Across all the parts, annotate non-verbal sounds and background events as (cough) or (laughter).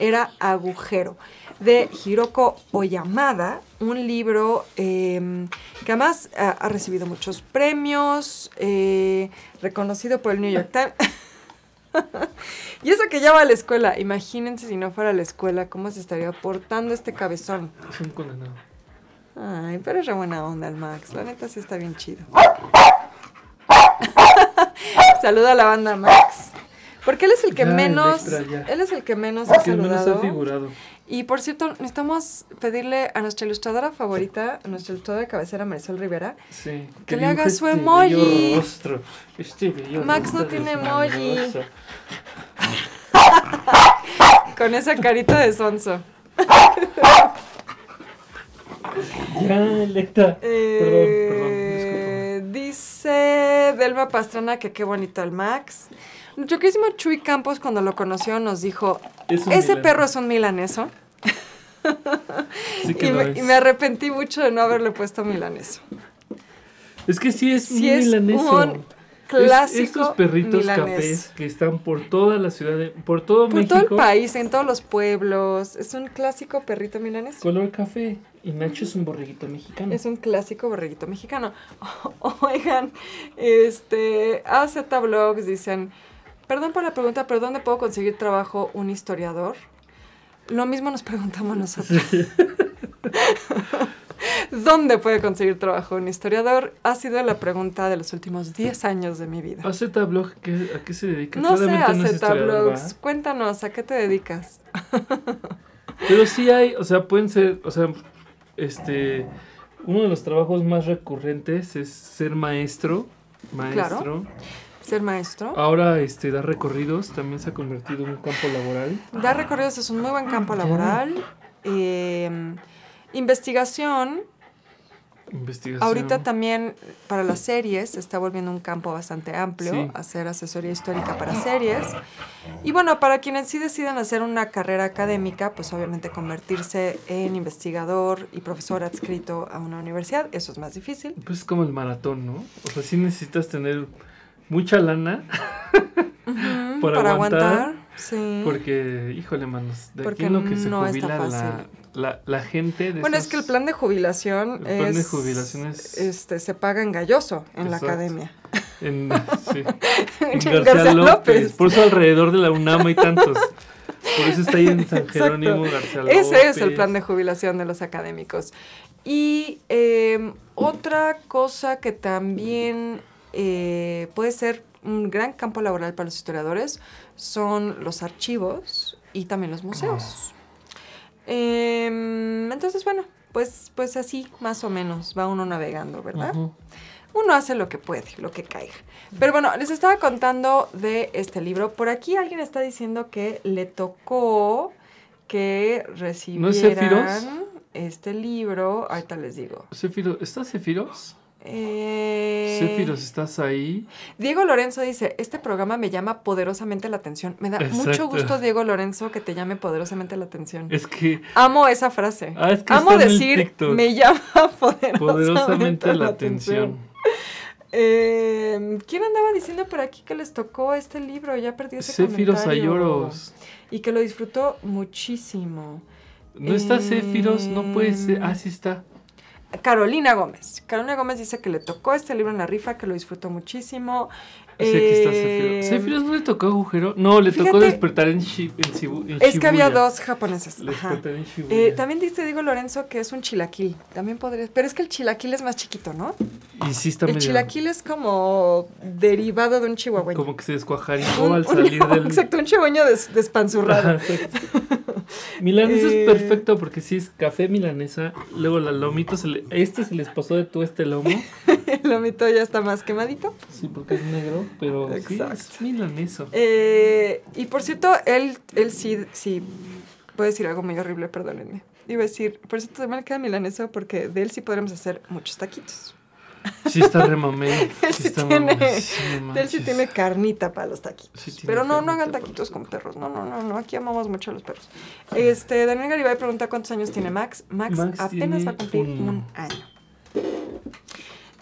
era Agujero, de Hiroko Oyamada, un libro em, que además eh, ha, recibido muchos premios, eh, reconocido por el New York Times. (laughs) y eso que ya va a la escuela, imagínense si no fuera a la escuela, cómo se estaría portando este cabezón. Es un condenado. Ay, pero es re buena onda el Max, la neta sí está bien chido. (laughs) Saluda a la banda Max. Porque él es el que menos. él es el que menos ah, ha saludado. Y por cierto, necesitamos pedirle a nuestra ilustradora favorita, a nuestra ilustradora de cabecera Marisol Rivera, que, le haga su este emoji. Este Max no tiene emoji. (laughs) Con esa carita de sonso. ya, electa. Dice Pastrana que qué bonito el Max. Yo que hicimos Chuy Campos cuando lo conoció nos dijo, ese perro es un milaneso. (laughs) y, me, arrepentí mucho de no haberle puesto milaneso. Es que sí es un milaneso. clásico estos perritos cafés que están por toda la ciudad, por todo México. Por todo el país, en todos los pueblos. Es un clásico perrito milaneso. Color café. Y Nacho es un borreguito mexicano. Es un clásico borreguito mexicano. (laughs) oigan, este, AZ Blogs dicen, perdón por la pregunta, pero ¿dónde puedo conseguir trabajo un historiador? Lo mismo nos preguntamos nosotros. (laughs) ¿Dónde puede conseguir trabajo un historiador? Ha sido la pregunta de los últimos 10 años de mi vida. ¿AZBlog a qué se dedica? No sé sé, Blogs, cuéntanos, ¿a qué te dedicas? Pero sí hay, o sea, pueden ser, o sea, este, uno de los trabajos más recurrentes es ser maestro. Maestro. Ser maestro. Ahora este, dar recorridos también se ha convertido en un campo laboral. Dar recorridos es un muy buen campo ah, laboral. Em, investigación Ahorita también para las series se está volviendo un campo bastante amplio, hacer asesoría histórica para series. Y bueno, para quienes sí deciden hacer una carrera académica, pues obviamente convertirse en investigador y profesor adscrito a una universidad, eso es más difícil. Pues es como el maratón, ¿no? O sea, sí necesitas tener mucha lana (laughs) para, aguantar. sí. Porque, híjole, manos, de lo que se no jubila la, gente... bueno, es que el plan de jubilación, Este, se paga en Galloso, en la academia. En, (laughs) García, López. Por eso alrededor de la UNAM hay tantos. Por eso está ahí en San Jerónimo García López. Ese es el plan de jubilación de los académicos. Y em, otra cosa que también eh, puede ser un gran campo laboral para los historiadores son los archivos y también los museos. Ah. Em, entonces, bueno, pues, pues así más o menos va uno navegando, ¿verdad? Uno hace lo que puede, lo que caiga. Pero bueno, les estaba contando de este libro. Por aquí alguien está diciendo que le tocó que recibieran este libro. Ahorita les digo. ¿Está Cefiros? Eh... ¿estás ahí? Diego Lorenzo dice, este programa me llama poderosamente la atención. Me da mucho gusto, Diego Lorenzo, que te llame poderosamente la atención. Es que... Amo esa frase. Ah, Amo decir, me llama (laughs) poderosamente, la, atención. Em, ¿Quién andaba diciendo por aquí que les tocó este libro? Ya perdí ese Céfiros Ayoros. Y que lo disfrutó muchísimo. No está Céfiros, no puede ser. Em, ah, sí está. Carolina Gómez. Carolina Gómez dice que le tocó este libro en la rifa, que lo disfrutó muchísimo. Ah, sí, aquí está eh, no le tocó agujero. No, le tocó despertar en, Shibuya Es que había dos japoneses. Eh, también dice, digo Lorenzo, que es un chilaquil. También podrías. Pero es que el chilaquil es más chiquito, ¿no? Y El chilaquil es como derivado de un chihuahua Como que se descuajaría al salir (laughs) del. Exacto, un chihuahua des, despanzurrado. (laughs) milanesa es eh, perfecto porque si es café milanesa, luego la lomito, este se les pasó de tu este lomo. (laughs) el lomito ya está más quemadito. Sí, porque es negro, pero es milaneso. Eh, y por cierto, él, él sí, sí, voy a decir algo muy horrible, perdónenme. Iba a decir, por cierto, también queda milaneso porque de él sí podremos hacer muchos taquitos. Sí está remamé. (laughs) él tiene, tiene carnita para los taquitos. pero no, no hagan taquitos con perros. No, no, no, no. Aquí amamos mucho a los perros. Este, Daniel Garibay pregunta cuántos años tiene Max. Max, apenas va a cumplir un año.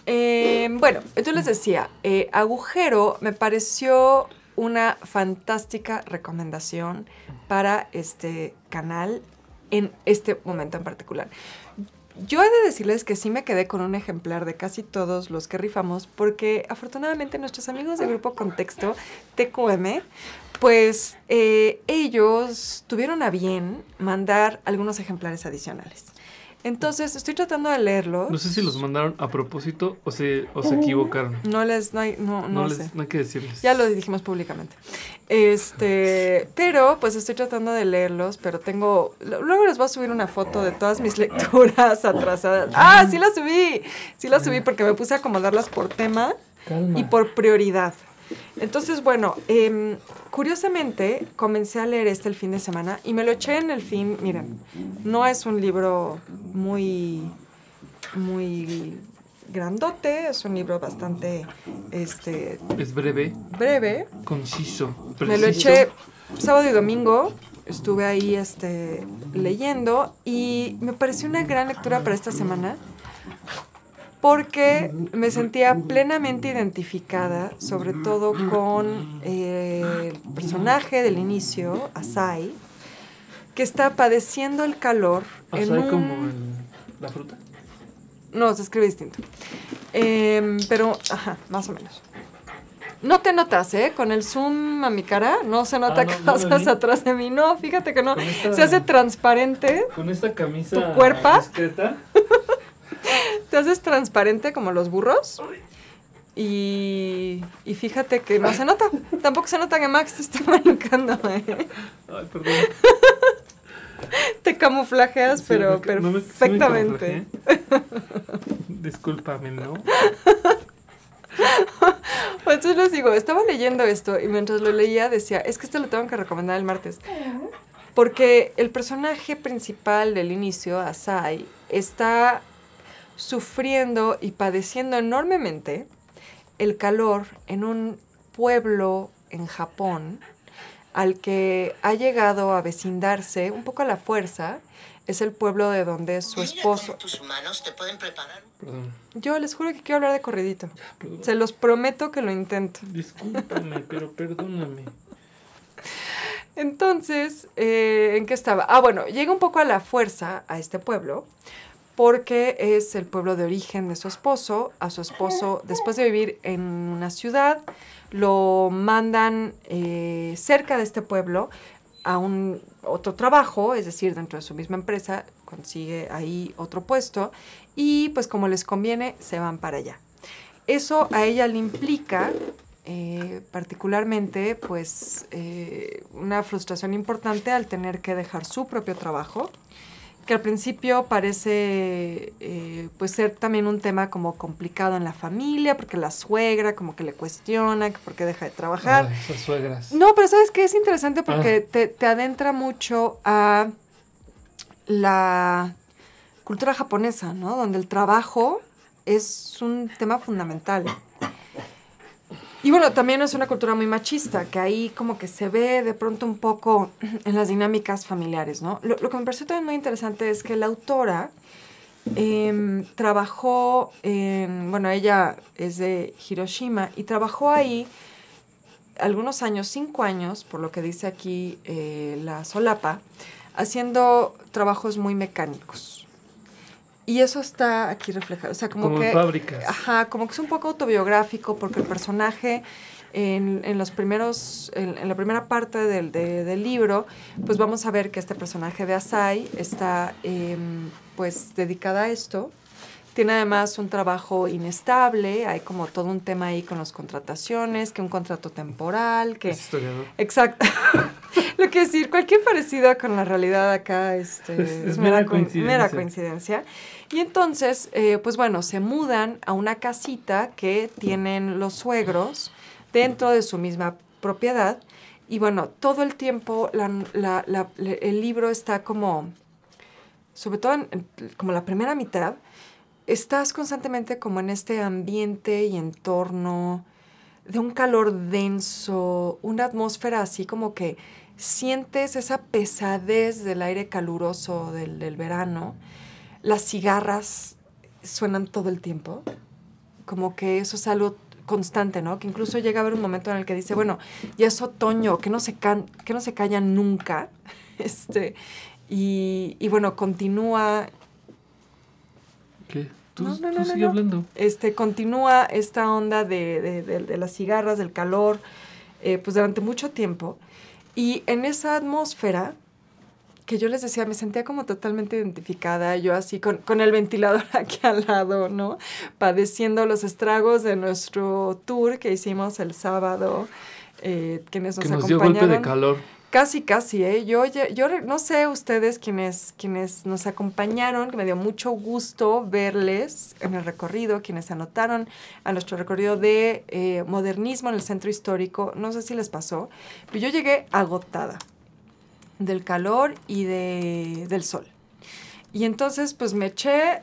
Em, bueno, entonces les decía, eh, Agujero me pareció una fantástica recomendación para este canal en este momento en particular. Yo he de decirles que sí me quedé con un ejemplar de casi todos los que rifamos porque afortunadamente nuestros amigos de Grupo Contexto, TQM, pues eh, ellos tuvieron a bien mandar algunos ejemplares adicionales. Entonces, estoy tratando de leerlos. No sé si los mandaron a propósito o se, equivocaron. No les, no hay, no, no, les, que decirles. Ya lo dijimos públicamente. Este, pero pues estoy tratando de leerlos, pero tengo, luego les voy a subir una foto de todas mis (laughs) lecturas atrasadas. Ah, sí la subí, sí la subí porque me puse a acomodarlas por tema y por prioridad. Entonces, bueno, em, curiosamente comencé a leer este el fin de semana y me lo eché en el fin, miren, no es un libro muy, muy grandote, es un libro bastante, este... Es breve. Breve. Conciso. Me lo eché sábado y domingo, estuve ahí este, leyendo y me pareció una gran lectura para esta semana porque me sentía plenamente identificada, sobre todo con eh, el personaje del inicio, Asai, que está padeciendo el calor. en un... como la fruta? No, se escribe distinto. Em, pero, ajá, más o menos. No te notas, ¿eh? Con el zoom a mi cara, no se nota ah, que vas atrás de mí. No, fíjate que no. se hace transparente. Con esta camisa. Tu cuerpo. (laughs) te haces transparente como los burros. Y, y, fíjate que no se nota. Tampoco se nota que Max te está brincando. ¿eh? Ay, perdón. te camuflajeas, pero perfectamente. Discúlpame, ¿no? (laughs) Entonces les digo, estaba leyendo esto y mientras lo leía decía, es que esto lo tengo que recomendar el martes. Porque el personaje principal del inicio, Asai, está sufriendo y padeciendo enormemente el calor en un pueblo en Japón al que ha llegado a vecindarse un poco a la fuerza. Es el pueblo de donde su esposo. Tus te pueden preparar. Yo les juro que quiero hablar de corridito. Se los prometo que lo intento. Discúlpame, pero perdóname. Entonces, eh, ¿en qué estaba? Ah, bueno, llega un poco a la fuerza a este pueblo porque es el pueblo de origen de su esposo. A su esposo, después de vivir en una ciudad, lo mandan eh, cerca de este pueblo a un otro trabajo, es decir, dentro de su misma empresa, consigue ahí otro puesto y pues como les conviene, se van para allá. Eso a ella le implica eh, particularmente pues eh, una frustración importante al tener que dejar su propio trabajo que al principio parece eh, pues, ser también un tema como complicado en la familia, porque la suegra como que le cuestiona, porque deja de trabajar. No, pero sabes que es interesante porque ah. te, te adentra mucho a la cultura japonesa, ¿no? Donde el trabajo es un tema fundamental. Y bueno, también es una cultura muy machista, que ahí como que se ve de pronto un poco (clears throat) en las dinámicas familiares, ¿no? Lo, que me pareció también muy interesante es que la autora em, trabajó bueno, ella es de Hiroshima y trabajó ahí algunos años, cinco años, por lo que dice aquí eh, la solapa, haciendo trabajos muy mecánicos. Y eso está aquí reflejado. O sea, como, como que. Fábricas. Ajá, como que es un poco autobiográfico, porque el personaje. En, en los primeros, en, la primera parte del, de, del, libro, pues vamos a ver que este personaje de Asai está em, pues dedicada a esto, tiene además un trabajo inestable, hay como todo un tema ahí con las contrataciones, que un contrato temporal, que... Es historiador. Exacto. (laughs) Lo que decir, cualquier parecido con la realidad acá este, es, mera, coincidencia. mera, coincidencia. Y entonces, eh, pues bueno, se mudan a una casita que tienen los suegros dentro de su misma propiedad. Y bueno, todo el tiempo el libro está como, sobre todo como la primera mitad, estás constantemente como en este ambiente y entorno de un calor denso, una atmósfera así como que sientes esa pesadez del aire caluroso del, verano, las cigarras suenan todo el tiempo, como que eso es algo constante, ¿no? Que incluso llega a haber un momento en el que dice, bueno, ya es otoño, que no se, can que no se calla nunca, (laughs) este, y, y bueno, continúa ¿Qué? no, no, no, Este, continúa esta onda de, las cigarras, del calor, eh, pues durante mucho tiempo. Y en esa atmósfera, que yo les decía, me sentía como totalmente identificada, yo así con, el ventilador (laughs) aquí al lado, ¿no? Padeciendo los estragos de nuestro tour que hicimos el sábado, eh, quienes nos, que nos Dio golpe de calor. Casi, casi, ¿eh? Yo, yo no sé ustedes quienes, quienes nos acompañaron, que me dio mucho gusto verles en el recorrido, quienes anotaron a nuestro recorrido de eh, modernismo en el centro histórico, no sé si les pasó, pero yo llegué agotada del calor y de, del sol. Y entonces pues me eché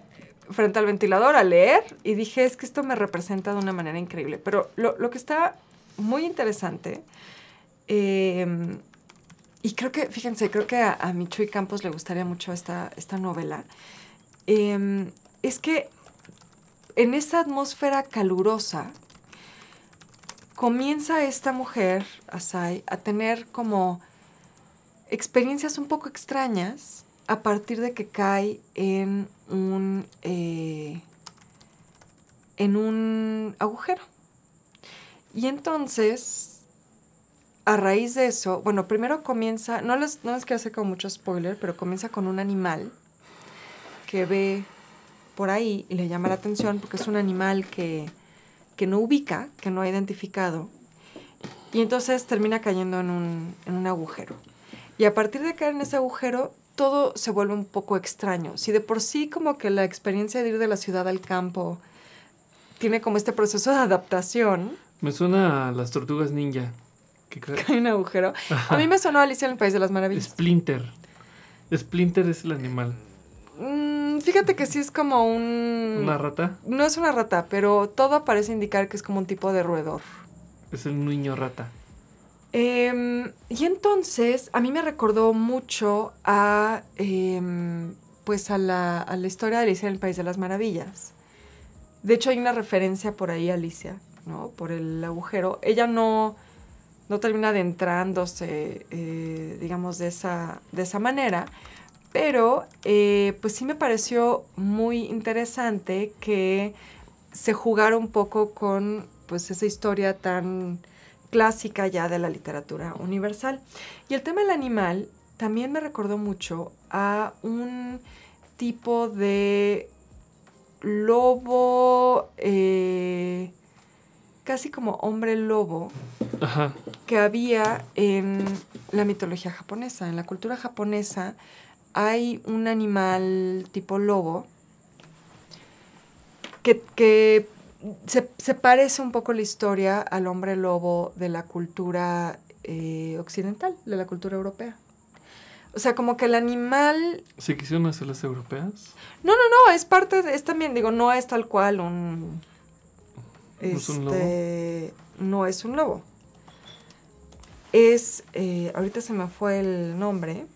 frente al ventilador a leer y dije, es que esto me representa de una manera increíble. Pero lo, lo que está muy interesante... Em, y creo que, fíjense, creo que a, Michui Campos le gustaría mucho esta, esta novela. Em, es que en esa atmósfera calurosa comienza esta mujer, Asai, a tener como experiencias un poco extrañas a partir de que cae en un, eh, en un agujero. Y entonces a raíz de eso, bueno, primero comienza, no les, no les quiero hacer como mucho spoiler, pero comienza con un animal que ve por ahí y le llama la atención porque es un animal que, no ubica, que no ha identificado, y entonces termina cayendo en un, en un agujero. Y a partir de caer en ese agujero, todo se vuelve un poco extraño. Si de por sí como que la experiencia de ir de la ciudad al campo tiene como este proceso de adaptación. Me suena a las tortugas ninja que un agujero. A mí me sonó Alicia en el País de las Maravillas. Splinter. Splinter es el animal. Mm, fíjate que sí es como un... ¿Una rata? No es una rata, pero todo parece indicar que es como un tipo de roedor. Es el niño rata. Em, y entonces a mí me recordó mucho a, em, pues a, la, a la historia de Alicia en el País de las Maravillas. De hecho hay una referencia por ahí a Alicia, ¿no? Por el agujero. Ella no no termina adentrándose, eh, digamos, de esa, de esa manera. Pero, eh, pues sí me pareció muy interesante que se jugara un poco con, pues, esa historia tan clásica ya de la literatura universal. Y el tema del animal también me recordó mucho a un tipo de lobo... Eh, casi como hombre lobo que había en la mitología japonesa. En la cultura japonesa hay un animal tipo lobo que, se, parece un poco la historia al hombre lobo de la cultura eh, occidental, de la cultura europea. O sea, como que el animal... ¿Se quisieron hacer las europeas? No, no, no, es parte, de, es también, digo, no es tal cual un este, no es un lobo. Es, eh, ahorita se me fue el nombre,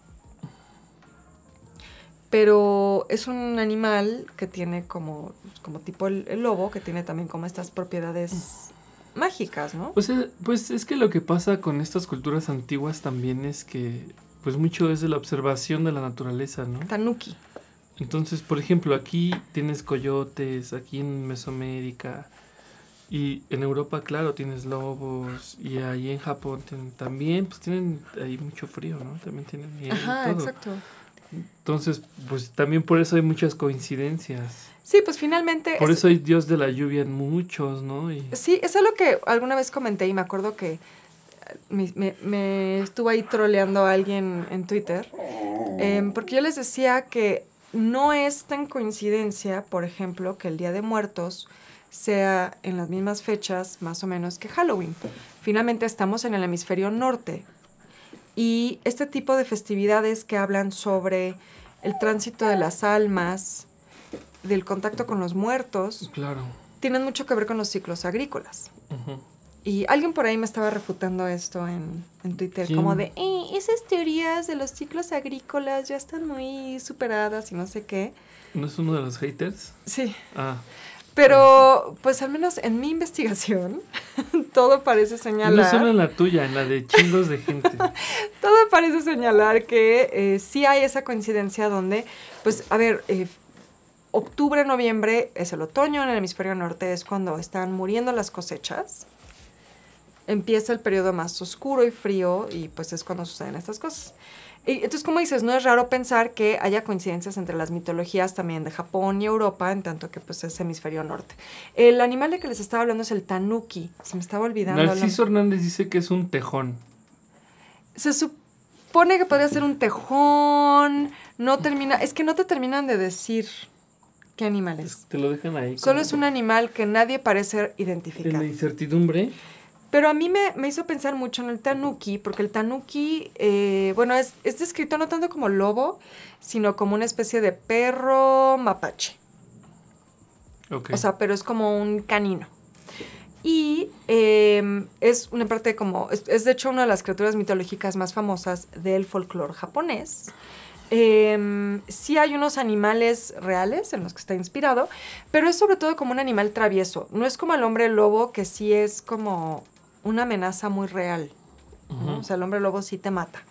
pero es un animal que tiene como, como tipo el, lobo, que tiene también como estas propiedades mágicas, ¿no? Pues es, eh, pues es que lo que pasa con estas culturas antiguas también es que, pues mucho es de la observación de la naturaleza, ¿no? Tanuki. Entonces, por ejemplo, aquí tienes coyotes, aquí en Mesoamérica, y en Europa, claro, tienes lobos. Y ahí en Japón también, pues tienen ahí mucho frío, ¿no? También tienen miedo. Ajá, exacto. Entonces, pues también por eso hay muchas coincidencias. Sí, pues finalmente. Por eso hay Dios de la lluvia en muchos, ¿no? sí, es algo que alguna vez comenté y me acuerdo que eh, me, me, estuvo ahí troleando a alguien en Twitter. Em, porque yo les decía que no es tan coincidencia, por ejemplo, que el Día de Muertos sea en las mismas fechas más o menos que Halloween. Finalmente estamos en el hemisferio norte y este tipo de festividades que hablan sobre el tránsito de las almas, del contacto con los muertos, claro. tienen mucho que ver con los ciclos agrícolas. Y alguien por ahí me estaba refutando esto en, en Twitter, como de, eh, esas teorías de los ciclos agrícolas ya están muy superadas y no sé qué. ¿No es uno de los haters? Sí. Ah. Pero, pues al menos en mi investigación, (laughs) todo parece señalar. No solo en la tuya, en la de chingos de gente. (laughs) todo parece señalar que eh, sí hay esa coincidencia donde, pues, a ver, eh, octubre, noviembre es el otoño, en el hemisferio norte es cuando están muriendo las cosechas empieza el periodo más oscuro y frío y pues es cuando suceden estas cosas. entonces, como dices, no es raro pensar que haya coincidencias entre las mitologías también de Japón y Europa, en tanto que pues es hemisferio norte. El animal de que les estaba hablando es el tanuki. Se me estaba olvidando. Narciso Hernández dice que es un tejón. Se supone que podría ser un tejón. No termina. Es que no te terminan de decir qué animal es. Te lo dejan ahí. Solo es un animal que nadie parece identificar. En la incertidumbre. Pero a mí me, hizo pensar mucho en el tanuki, porque el tanuki, eh, bueno, es, descrito no tanto como lobo, sino como una especie de perro mapache. O sea, pero es como un canino. Y em, es una parte como, es, de hecho una de las criaturas mitológicas más famosas del folclore japonés. Em, sí hay unos animales reales en los que está inspirado, pero es sobre todo como un animal travieso. No es como el hombre lobo, que sí es como una amenaza muy real. O sea, el hombre lobo sí te mata.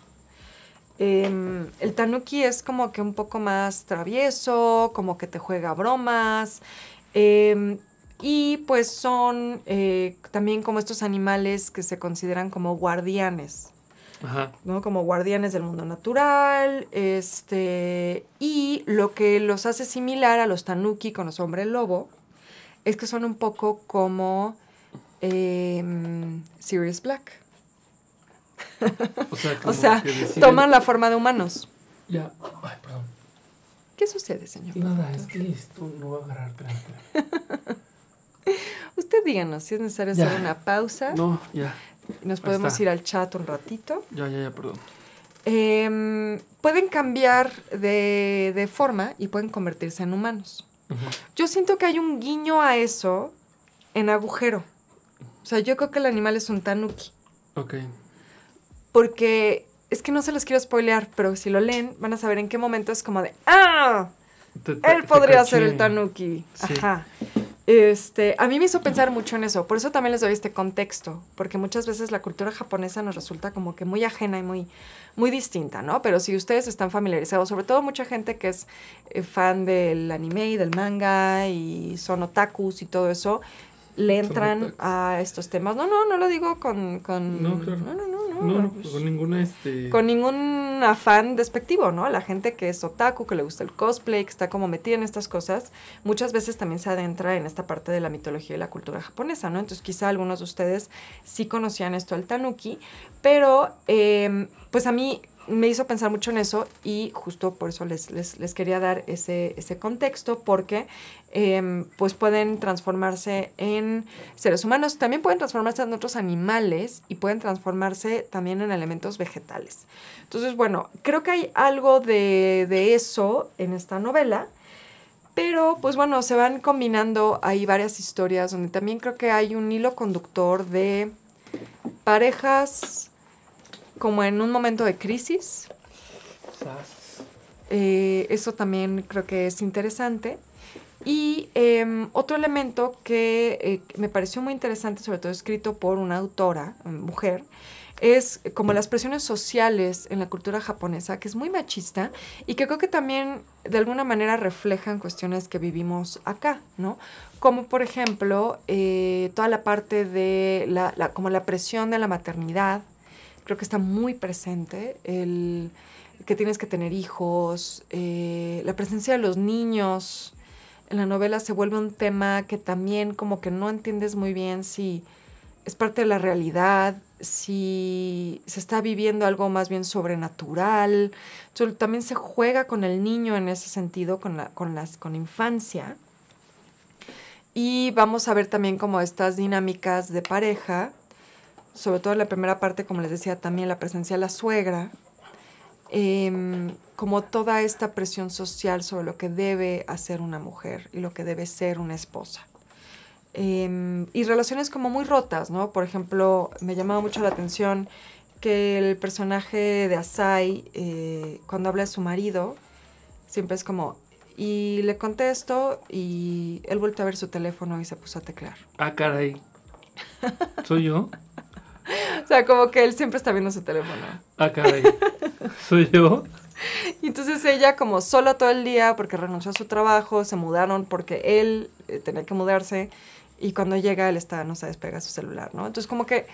Em, el tanuki es como que un poco más travieso, como que te juega bromas. Em, y pues son eh, también como estos animales que se consideran como guardianes. ¿no? Como guardianes del mundo natural. Este, y lo que los hace similar a los tanuki con los hombres lobo es que son un poco como eh, Sirius Black. O sea, (laughs) toman la forma de humanos. Ya, ay, perdón. ¿Qué sucede, señor? Nada, es que esto no va a agarrar Usted díganos si es necesario hacer una pausa. No, ya. Nos podemos ir al chat un ratito. Ya, ya, ya, perdón. Em, pueden cambiar de, forma y pueden convertirse en humanos. Yo siento que hay un guiño a eso en agujero. O sea, yo creo que el animal es un tanuki. Ok. Porque es que no se los quiero spoilear, pero si lo leen, van a saber en qué momento es como de ¡Ah! Él podría ser el tanuki. Ajá. Este, a mí me hizo pensar mucho en eso, por eso también les doy este contexto, porque muchas veces la cultura japonesa nos resulta como que muy ajena y muy, muy distinta, ¿no? Pero si ustedes están familiarizados, sobre todo mucha gente que es eh, fan del anime y del manga y son otakus y todo eso, le entran a estos temas. No, no, no lo digo con... con no, no, no, no, no, pues, con ninguna este... Con ningún afán despectivo, ¿no? La gente que es otaku, que le gusta el cosplay, que está como metida en estas cosas, muchas veces también se adentra en esta parte de la mitología y la cultura japonesa, ¿no? Entonces quizá algunos de ustedes sí conocían esto al tanuki, pero em, pues a mí me hizo pensar mucho en eso y justo por eso les, les, quería dar ese, contexto, porque em, pues pueden transformarse en seres humanos, también pueden transformarse en otros animales y pueden transformarse también en elementos vegetales. Entonces, bueno, creo que hay algo de, de eso en esta novela. Pero, pues bueno, se van combinando ahí varias historias donde también creo que hay un hilo conductor de parejas como en un momento de crisis. Eh, eso también creo que es interesante. Y em, otro elemento eh, que me pareció muy interesante, sobre todo escrito por una autora, em, mujer, es como las presiones sociales en la cultura japonesa, que es muy machista y que creo que también de alguna manera reflejan cuestiones que vivimos acá, ¿no? Como por ejemplo eh, toda la parte de la, como la presión de la maternidad, creo que está muy presente el que tienes que tener hijos, eh, la presencia de los niños en la novela se vuelve un tema que también como que no entiendes muy bien si es parte de la realidad, si se está viviendo algo más bien sobrenatural. también se juega con el niño en ese sentido, con la, con las, con infancia. Y vamos a ver también como estas dinámicas de pareja sobre todo en la primera parte, como les decía, también la presencia de la suegra, em, como toda esta presión social sobre lo que debe hacer una mujer y lo que debe ser una esposa. Em, y relaciones como muy rotas, ¿no? Por ejemplo, me llamaba mucho la atención que el personaje de Asai, eh, cuando habla de su marido, siempre es como, y le contesto y él vuelve a ver su teléfono y se puso a teclar. Ah, caray. ¿Soy yo? (laughs) O sea, como que él siempre está viendo su teléfono. Ah, caray. ¿Soy yo? Y (laughs) entonces ella como sola todo el día porque renunció a su trabajo, se mudaron porque él eh, tenía que mudarse y cuando llega él está, no se despega su celular, ¿no? Entonces como que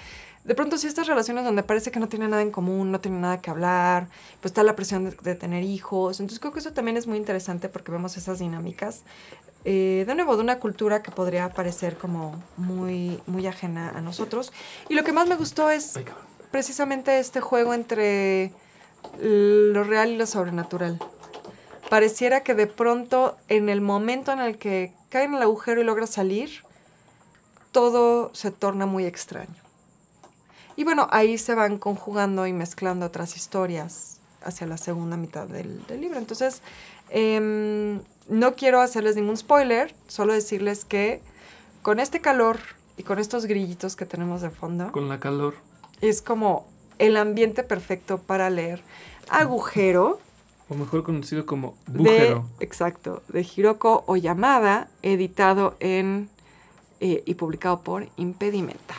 de pronto sí estas relaciones donde parece que no tiene nada en común, no tiene nada que hablar, pues está la presión de, tener hijos. Entonces creo que eso también es muy interesante porque vemos esas dinámicas eh, de nuevo, de una cultura que podría parecer como muy, muy ajena a nosotros. Y lo que más me gustó es precisamente este juego entre lo real y lo sobrenatural. Pareciera que de pronto, en el momento en el que cae en el agujero y logra salir, todo se torna muy extraño. Y bueno, ahí se van conjugando y mezclando otras historias hacia la segunda mitad del, libro. Entonces, em, no quiero hacerles ningún spoiler, solo decirles que con este calor y con estos grillitos que tenemos de fondo. Con la calor. Es como el ambiente perfecto para leer Agujero. O mejor conocido como Bujero. De, exacto, de Hiroko Oyamada, editado en eh, y publicado por Impedimenta.